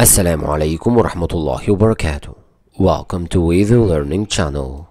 السلام عليكم ورحمة الله وبركاته Welcome to Wave Learning Channel.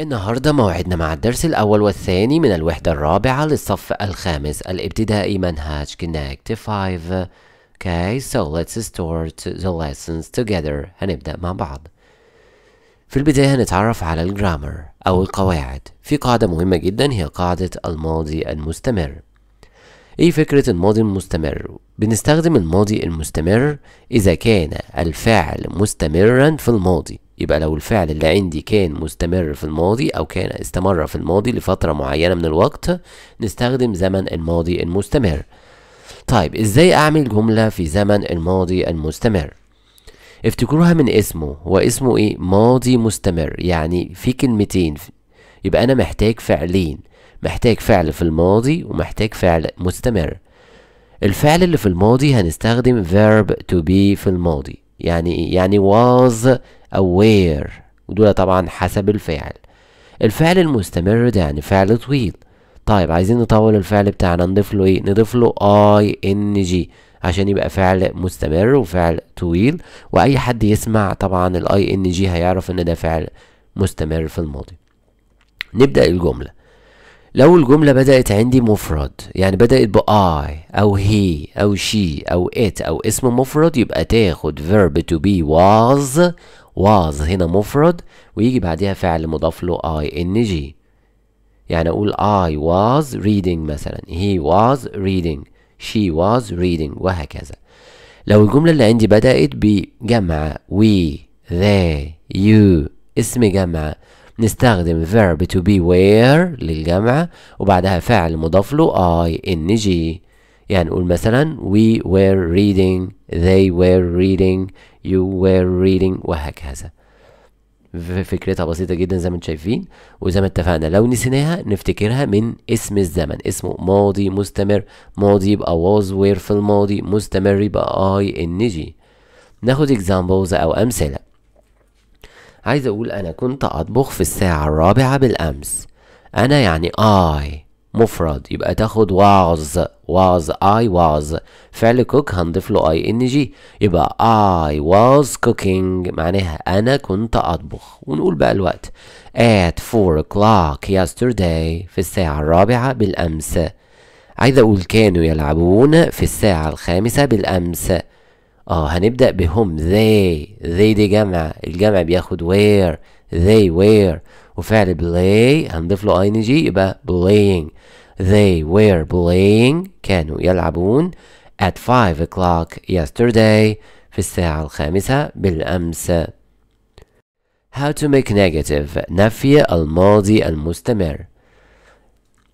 النهاردة موعدنا مع الدرس الأول والثاني من الوحدة الرابعة للصف الخامس الابتدائي منهج Connect 5. Okay, so let's start the lessons together. هنبدأ مع بعض. في البداية هنتعرف على الجرامر أو القواعد. في قاعدة مهمة جدا هي قاعدة الماضي المستمر. ايه فكرة الماضي المستمر بنستخدم الماضي المستمر اذا كان الفعل مستمرا في الماضي يبقى لو الفعل اللي عندي كان مستمر في الماضي او كان استمر في الماضي لفترة معينة من الوقت نستخدم زمن الماضي المستمر طيب ازاي اعمل جملة في زمن الماضي المستمر افتكروها من اسمه هو اسمه ايه ماضي مستمر يعني في كلمتين يبقى انا محتاج فعلين محتاج فعل في الماضي ومحتاج فعل مستمر الفعل اللي في الماضي هنستخدم verb to be في الماضي يعني ايه يعني was aware ودول طبعا حسب الفاعل الفعل المستمر ده يعني فعل طويل طيب عايزين نطول الفعل بتاعنا نضيف له ايه نضيف له اي ان جي عشان يبقى فعل مستمر وفعل طويل واي حد يسمع طبعا الاي ان جي هيعرف ان ده فعل مستمر في الماضي نبدا الجمله لو الجملة بدأت عندي مفرد يعني بدأت بآي I أو هي أو شي أو إت أو اسم مفرد يبقى تاخد verb to be was was هنا مفرد ويجي بعدها فعل مضاف له ing يعني أقول I was reading مثلا he was reading she was reading وهكذا لو الجملة اللي عندي بدأت بجمع we they you اسم جمع نستخدم verb to be where للجمع وبعدها فعل مضاف له ing يعني نقول مثلا we were reading they were reading you were reading وهكذا فكرتها بسيطة جدا زي ما انتم شايفين وزي ما اتفقنا لو نسيناها نفتكرها من اسم الزمن اسمه ماضي مستمر ماضي يبقى was were في الماضي مستمر يبقى I ناخد examples أو أمثلة عايز أقول أنا كنت أطبخ في الساعة الرابعة بالأمس أنا يعني آي مفرد يبقى تاخد واز واز اي واز فعل كوك هنضيف له اي ان جي يبقى اي واز كوكينج معناها انا كنت اطبخ ونقول بقى الوقت at 4 o'clock yesterday في الساعة الرابعة بالامس عايز اقول كانوا يلعبون في الساعة الخامسة بالامس اه هنبدأ بهم they they دي جمع الجمع بياخد where they were وفعل play هنضيف له ing يبقى playing they were playing كانوا يلعبون at 5 o'clock yesterday في الساعة الخامسة بالأمس How to make negative نفي الماضي المستمر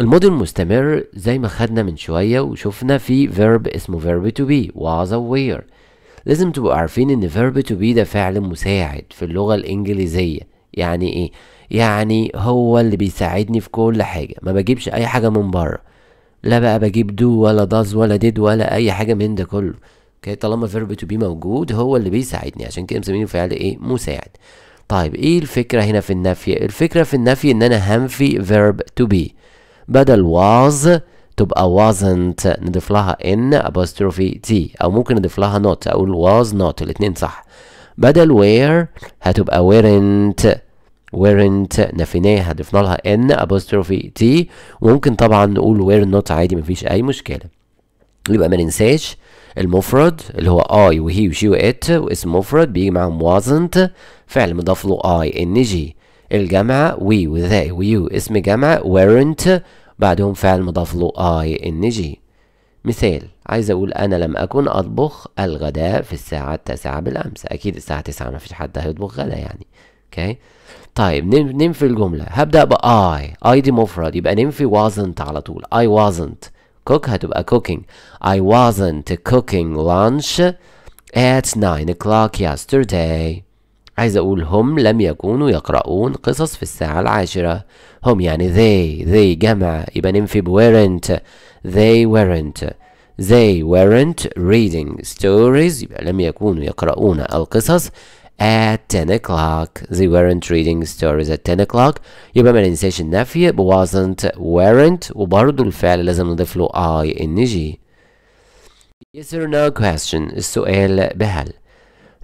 الماضي المستمر زي ما خدنا من شوية وشوفنا في verb اسمه verb to be was aware لازم تبقوا عارفين ان verb to be ده فعل مساعد في اللغة الإنجليزية يعني إيه؟ يعني هو اللي بيساعدني في كل حاجة ما بجيبش أي حاجة من بره لا بقى بجيب دو ولا داز ولا ديد ولا أي حاجة من ده كله اوكي طالما verb to be موجود هو اللي بيساعدني عشان كده مسمينه فعل إيه؟ مساعد طيب إيه الفكرة هنا في النفي؟ الفكرة في النفي إن أنا هنفي verb to be بدل was تبقى wasn't نضيف لها n apostrophe t او ممكن نضيف لها not اقول was not الاثنين صح بدل where هتبقى weren't weren't نفيناها ضفنا لها n apostrophe t وممكن طبعا نقول were not عادي مفيش اي مشكله يبقى ما ننساش المفرد اللي هو I وهي وشي وإت واسم مفرد بيجي معاهم wasn't فعل مضاف له I إن جي الجمع we وذا ويو اسم جمع weren't بعدهم فعل مضاف له اي ان جي مثال عايز اقول انا لم اكن اطبخ الغداء في الساعة التاسعة بالامس اكيد الساعة ما مفيش حد هيطبخ غدا يعني اوكي طيب ننفي الجملة هبدأ ب I I دي مفرد يبقى ننفي wasn't على طول I wasn't cook هتبقى cooking I wasn't cooking lunch at 9 o'clock yesterday عايز أقول هم لم يكونوا يقرؤون قصص في الساعة العاشرة هم يعني they they جمع يبقى ننفي weren't they weren't they weren't reading stories يبقى لم يكونوا يقرؤون القصص at 10 o'clock they weren't reading stories at 10 o'clock يبقى ما ننساش النفي wasn't weren't وبرضو الفعل لازم نضيف له I yes or no question السؤال بهل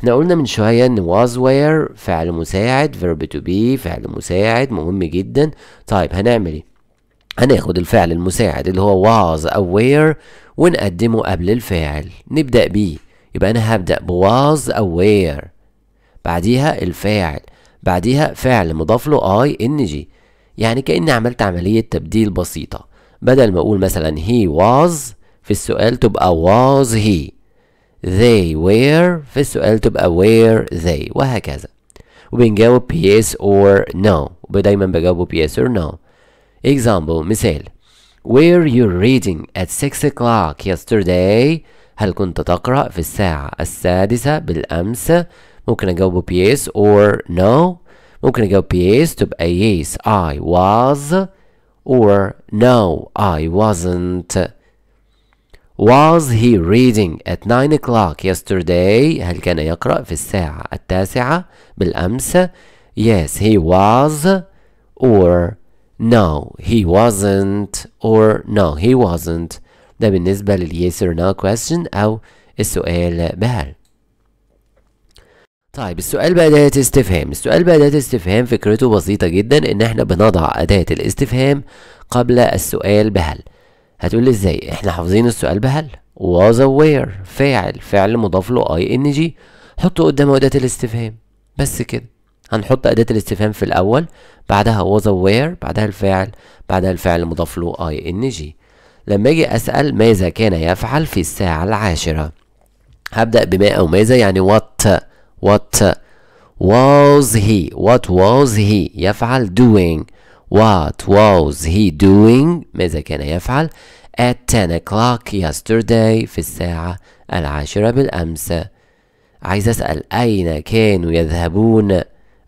احنا قلنا من شوية ان was where فعل مساعد verb to be فعل مساعد مهم جدا طيب هنعمل ايه هناخد الفعل المساعد اللي هو was أو where ونقدمه قبل الفاعل نبدأ بيه يبقى أنا هبدأ ب was أو where بعديها الفاعل بعديها فعل مضاف له I N G يعني كأني عملت عملية تبديل بسيطة بدل ما أقول مثلا he was في السؤال تبقى was he they were في السؤال تبقى where they وهكذا وبنجاوب yes or no ودايما بجاوبه yes or no example مثال were you reading at 6 o'clock yesterday هل كنت تقرأ في الساعة السادسة بالأمس ممكن أجاوبه yes or no ممكن أجاوب yes تبقى yes I was or no I wasn't Was he reading at 9 o'clock yesterday? هل كان يقرأ في الساعة التاسعة بالأمس؟ Yes, he was or no, he wasn't or no, he wasn't. ده بالنسبة لل yes or no question أو السؤال بهل. طيب السؤال بأداة استفهام، السؤال بأداة استفهام فكرته بسيطة جدا إن إحنا بنضع أداة الاستفهام قبل السؤال بهل. هتقول لي ازاي احنا حافظين السؤال بهل was aware فاعل فعل مضاف له اي ان جي حطه قدامه اداه الاستفهام بس كده هنحط اداه الاستفهام في الاول بعدها was aware بعدها الفاعل بعدها الفعل المضاف له اي ان جي لما اجي اسال ماذا كان يفعل في الساعه العاشره هبدا بما او ماذا يعني what what was he what was he يفعل doing What was he doing ماذا كان يفعل at 10 o'clock yesterday في الساعة العاشرة بالأمس عايز أسأل أين كانوا يذهبون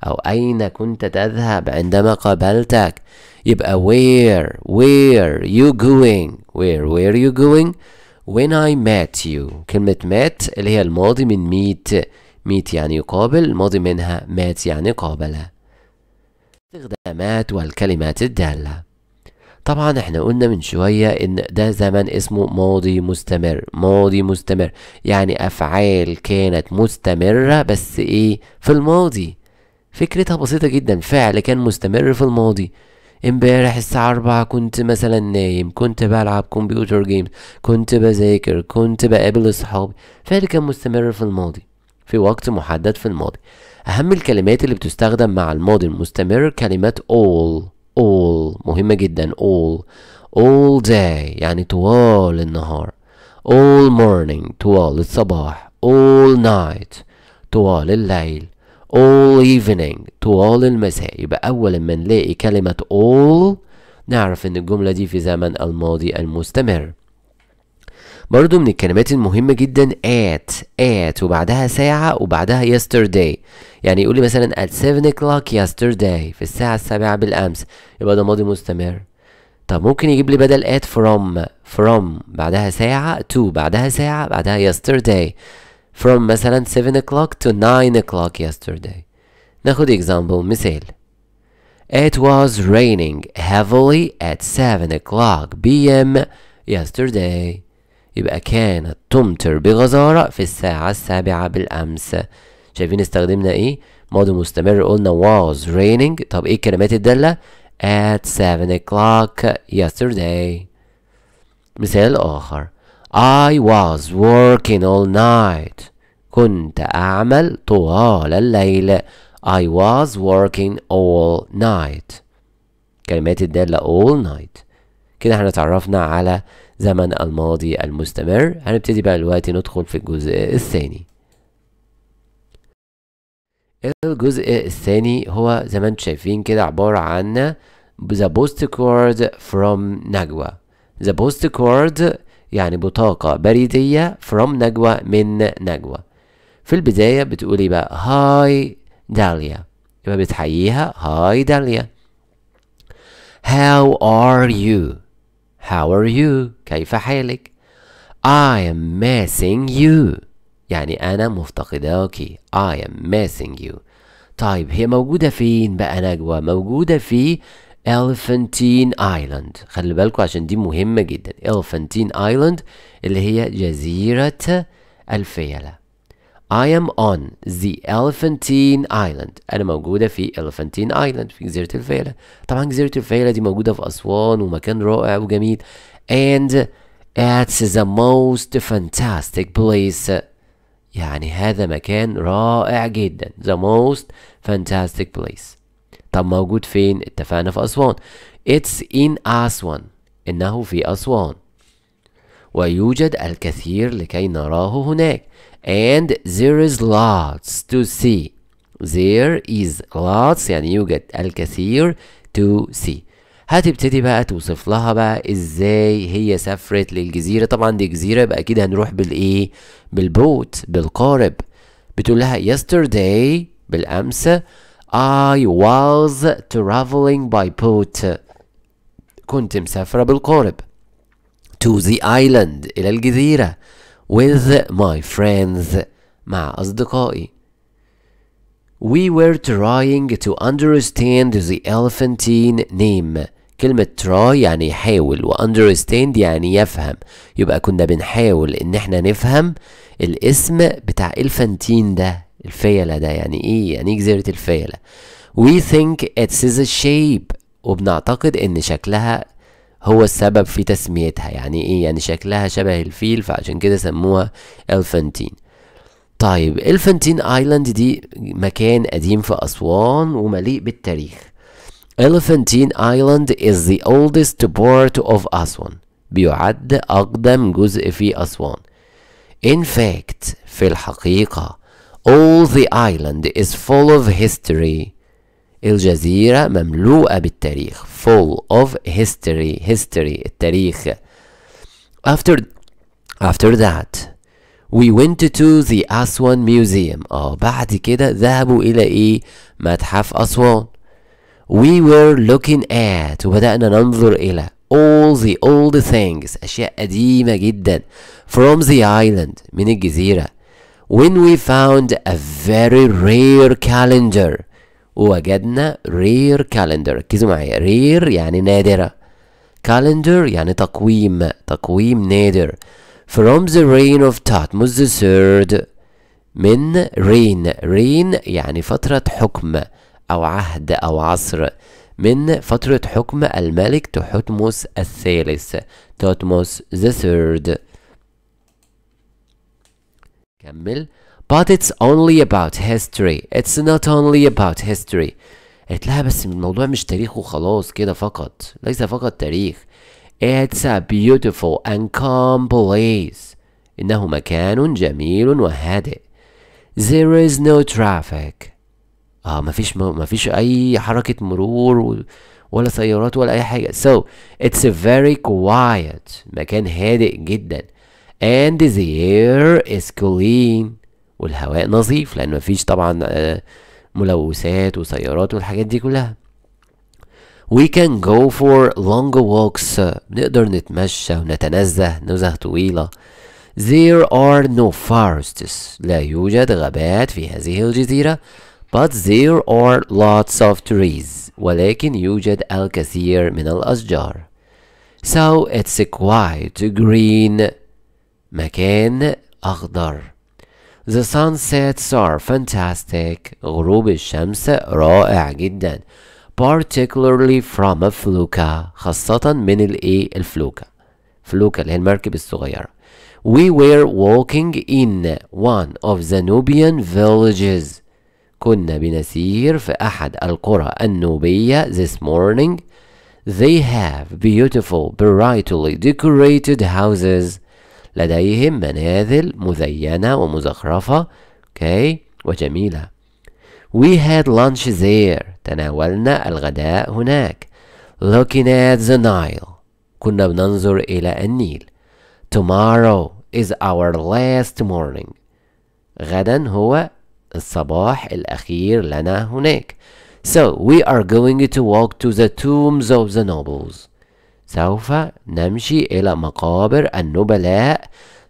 أو أين كنت تذهب عندما قابلتك يبقى where where you going where where you going when I met you كلمة met اللي هي الماضي من meet meet يعني يقابل الماضي منها met يعني قابله الاستخدامات والكلمات الدالة طبعا احنا قلنا من شوية ان ده زمن اسمه ماضي مستمر ماضي مستمر يعني افعال كانت مستمرة بس ايه في الماضي فكرتها بسيطة جدا فعل كان مستمر في الماضي امبارح الساعة أربعة كنت مثلا نايم كنت بلعب كمبيوتر جيمز كنت بذاكر كنت بقابل أصحابي فعل كان مستمر في الماضي في وقت محدد في الماضي أهم الكلمات اللي بتستخدم مع الماضي المستمر كلمة all all مهمة جدا all all day يعني طوال النهار all morning طوال الصباح all night طوال الليل all evening طوال المساء يبقى أول ما نلاقي كلمة all نعرف إن الجملة دي في زمن الماضي المستمر برضو من الكلمات المهمة جدا at at وبعدها ساعة وبعدها yesterday يعني يقول لي مثلا at 7 o'clock yesterday في الساعة السابعة بالأمس يبقى ده ماضي مستمر طب ممكن يجيب لي بدل at from from بعدها ساعة to بعدها ساعة بعدها yesterday from مثلا 7 o'clock to 9 o'clock yesterday ناخد example مثال It was raining heavily at 7 o'clock p.m. yesterday يبقى كانت تمطر بغزارة في الساعة السابعة بالأمس شايفين استخدمنا ايه ماضي مستمر قلنا was raining طب ايه الكلمات الدالة at 7 o'clock yesterday مثال آخر I was working all night كنت أعمل طوال الليل I was working all night كلمات الدالة all night كده احنا اتعرفنا على زمن الماضي المستمر هنبتدي بقى دلوقتي ندخل في الجزء الثاني الجزء الثاني هو زي ما انتم شايفين كده عبارة عن the postcard from نجوى the postcard يعني بطاقة بريدية from نجوى من نجوى في البداية بتقولي بقى هاي داليا يبقى بتحييها هاي داليا How are you How are you كيف حالك I am missing you يعني أنا مفتقداك I am missing you طيب هي موجودة فين بقى نجوى موجودة في Elephantine Island خلي بالكوا عشان دي مهمة جدا Elephantine Island اللي هي جزيرة الفيلة I am on the Elephantine Island أنا موجودة في Elephantine Island في جزيرة الفيلة طبعا جزيرة الفيلة دي موجودة في أسوان ومكان رائع وجميل and it's the most fantastic place يعني هذا مكان رائع جدا the most fantastic place طب موجود فين اتفقنا في أسوان it's in أسوان إنه في أسوان ويوجد الكثير لكي نراه هناك and there is lots to see there is lots يعني يوجد الكثير to see هتبتدي بقى توصف لها بقى ازاي هي سافرت للجزيرة طبعا دي جزيرة يبقى اكيد هنروح بالايه بالبوت بالقارب بتقول لها yesterday بالامس I was traveling by boat كنت مسافرة بالقارب to the island إلى الجزيرة with my friends مع أصدقائي We were trying to understand the elephantine name كلمة try يعني يحاول و understand يعني يفهم يبقى كنا بنحاول إن احنا نفهم الاسم بتاع إلفانتين ده الفيلة ده يعني إيه يعني إيه جزيرة الفيلة We think it's the shape وبنعتقد إن شكلها هو السبب في تسميتها يعني ايه يعني شكلها شبه الفيل فعشان كده سموها الفنتين طيب الفنتين ايلاند دي مكان قديم في اسوان ومليء بالتاريخ الفنتين ايلاند is the oldest port of اسوان بيعد أقدم جزء في أسوان In fact في الحقيقة all the island is full of history الجزيرة مملوءة بالتاريخ full of history history التاريخ after after that we went to the Aswan Museum اه بعد كده ذهبوا إلى إيه متحف أسوان we were looking at وبدأنا ننظر إلى all the old things أشياء قديمة جدا from the island من الجزيرة when we found a very rare calendar وجدنا رير كالندر ركزوا معايا رير يعني نادرة كالندر يعني تقويم تقويم نادر from the reign of Thutmose III من رين رين يعني فترة حكم أو عهد أو عصر من فترة حكم الملك تحتمس الثالث توتموس the third كمل But it's only about history It's not only about history قالت بس الموضوع مش تاريخ وخلاص كده فقط ليس فقط تاريخ It's a beautiful and calm place إنه مكان جميل وهادئ There is no traffic اه مفيش مفيش أي حركة مرور ولا سيارات ولا أي حاجة So it's a very quiet مكان هادئ جدا And the air is clean والهواء نظيف لان مفيش طبعا آه، ملوثات وسيارات والحاجات دي كلها We can go for longer walks نقدر نتمشى ونتنزه نزه طويلة There are no forests لا يوجد غابات في هذه الجزيرة But there are lots of trees ولكن يوجد الكثير من الأشجار So it's a quiet green مكان أخضر The sunsets are fantastic. غروب الشمس رائع جدا. Particularly from a fluka. خاصة من الايه الفلوكة. Fluka, اللي هي المركب الصغيرة. We were walking in one of the Nubian villages. كنا بنسير في أحد القرى النوبية this morning. They have beautiful brightly decorated houses. لديهم منازل مزينة ومزخرفة okay وجميلة We had lunch there تناولنا الغداء هناك Looking at the Nile كنا بننظر إلى النيل Tomorrow is our last morning غدا هو الصباح الأخير لنا هناك So we are going to walk to the tombs of the nobles سوف نمشي إلى مقابر النبلاء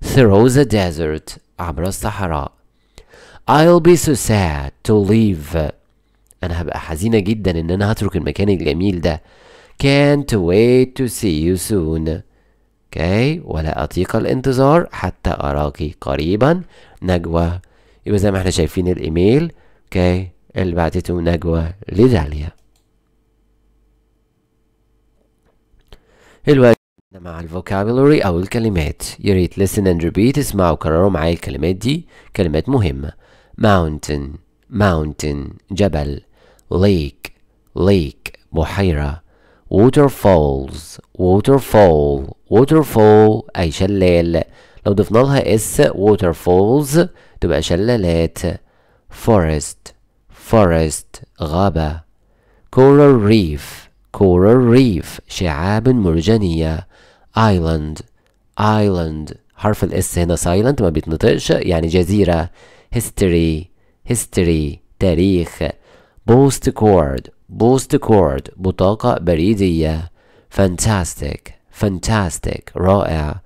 through the desert عبر الصحراء I'll be so sad to leave أنا هبقى حزينة جدا إن أنا هترك المكان الجميل ده Can't wait to see you soon okay. ولا أطيق الانتظار حتى أراك قريبا نجوى يبقى زي ما احنا شايفين الإيميل okay. اللي بعتته نجوى لداليا الواجب مع الفوكابولري أو الكلمات يريد listen and repeat اسمعوا وكرروا معايا الكلمات دي كلمات مهمة mountain mountain جبل lake lake بحيرة waterfalls waterfall waterfall أي شلال لو ضفنا لها اس waterfalls تبقى شلالات forest forest غابة coral reef coral reef شعاب مرجانية island island حرف الاس هنا silent ما بيتنطقش يعني جزيرة history history تاريخ postcard postcard بطاقة بريدية fantastic fantastic رائع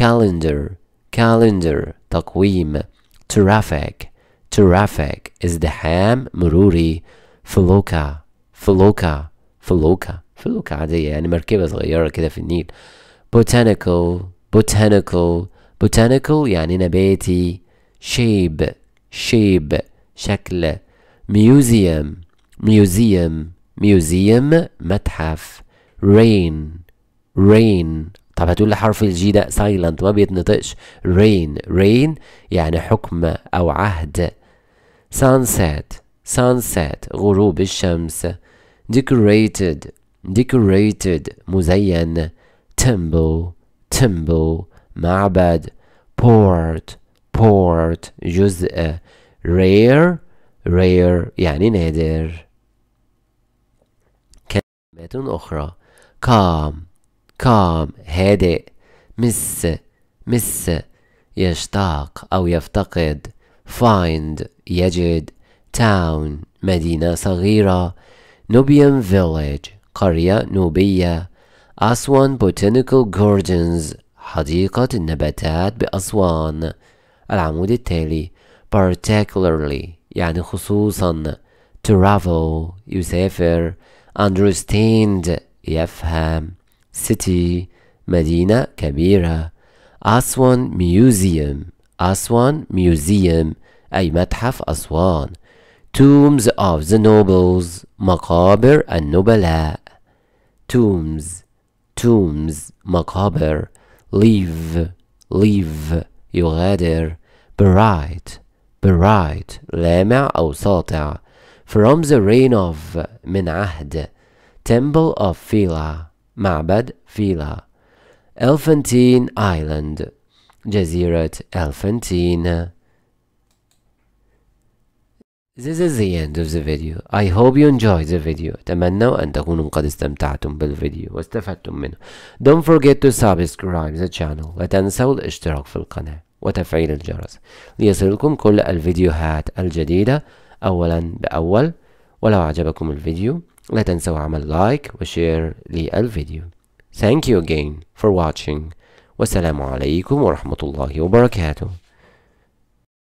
calendar calendar تقويم traffic traffic ازدحام مروري فلوكا فلوكا فلوكة فلوكة عادية يعني مركبة صغيرة كده في النيل botanical botanical botanical يعني نباتي شيب شيب شكل museum museum museum متحف rain rain طب هتقول لي حرف الجي ده سايلنت ما بيتنطقش رين رين يعني حكم او عهد sunset sunset غروب الشمس decorated decorated مزين temple temple معبد port port جزء rare rare يعني نادر كلمات أخرى calm calm هادئ miss miss يشتاق أو يفتقد find يجد town مدينة صغيرة Nubian Village قرية نوبية أسوان Botanical Gardens حديقة النباتات بأسوان العمود التالي particularly يعني خصوصا travel يسافر understand يفهم city مدينة كبيرة أسوان Museum أسوان Museum أي متحف أسوان Tombs of the nobles, مقابر النبلاء. Tombs, tombs, مقابر. Leave, leave, يغادر. Bright, bright, لامع أو ساطع. From the reign of, من عهد. Temple of Phila, معبد Phila. Elephantine Island, جزيرة Elephantine. This is the end of the video. I hope you enjoyed the video. أتمنى أن تكونوا قد استمتعتم بالفيديو واستفدتم منه. Don't forget to subscribe the channel. لا تنسوا الاشتراك في القناة وتفعيل الجرس ليصلكم كل الفيديوهات الجديدة أولا بأول ولو أعجبكم الفيديو لا تنسوا عمل لايك وشير للفيديو. Thank you again for watching والسلام عليكم ورحمة الله وبركاته.